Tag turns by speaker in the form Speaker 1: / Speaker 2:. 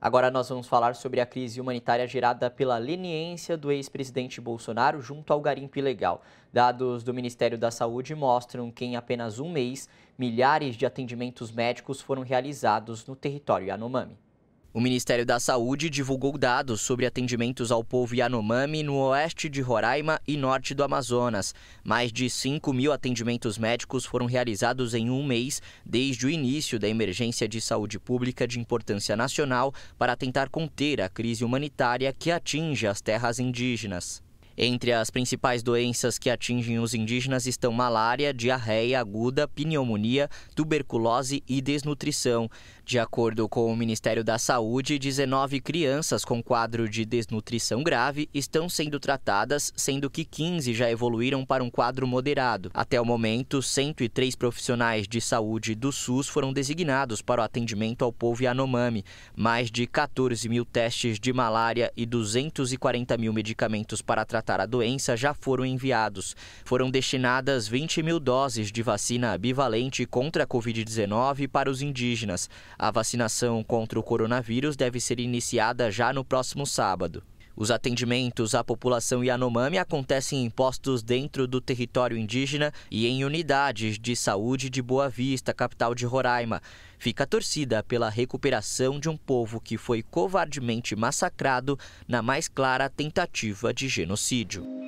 Speaker 1: Agora nós vamos falar sobre a crise humanitária gerada pela leniência do ex-presidente Bolsonaro junto ao garimpo ilegal. Dados do Ministério da Saúde mostram que em apenas um mês, milhares de atendimentos médicos foram realizados no território Yanomami. O Ministério da Saúde divulgou dados sobre atendimentos ao povo Yanomami no oeste de Roraima e norte do Amazonas. Mais de 5 mil atendimentos médicos foram realizados em um mês, desde o início da emergência de saúde pública de importância nacional, para tentar conter a crise humanitária que atinge as terras indígenas. Entre as principais doenças que atingem os indígenas estão malária, diarreia aguda, pneumonia, tuberculose e desnutrição. De acordo com o Ministério da Saúde, 19 crianças com quadro de desnutrição grave estão sendo tratadas, sendo que 15 já evoluíram para um quadro moderado. Até o momento, 103 profissionais de saúde do SUS foram designados para o atendimento ao povo Yanomami. Mais de 14 mil testes de malária e 240 mil medicamentos para tratar a doença já foram enviados. Foram destinadas 20 mil doses de vacina bivalente contra a Covid-19 para os indígenas. A vacinação contra o coronavírus deve ser iniciada já no próximo sábado. Os atendimentos à população Yanomami acontecem em postos dentro do território indígena e em unidades de saúde de Boa Vista, capital de Roraima. Fica a torcida pela recuperação de um povo que foi covardemente massacrado na mais clara tentativa de genocídio.